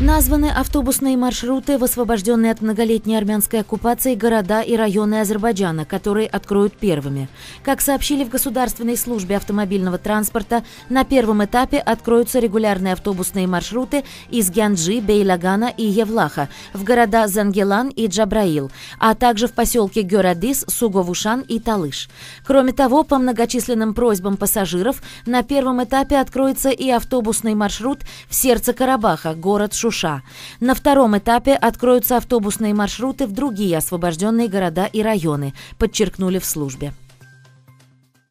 Названы автобусные маршруты в освобожденные от многолетней армянской оккупации города и районы Азербайджана, которые откроют первыми. Как сообщили в Государственной службе автомобильного транспорта, на первом этапе откроются регулярные автобусные маршруты из Гянджи, Бейлагана и Евлаха в города Зангелан и Джабраил, а также в поселке Герадис, Суговушан и Талыш. Кроме того, по многочисленным просьбам пассажиров, на первом этапе откроется и автобусный маршрут в сердце Карабаха, город Шу Шуша. На втором этапе откроются автобусные маршруты в другие освобожденные города и районы, подчеркнули в службе.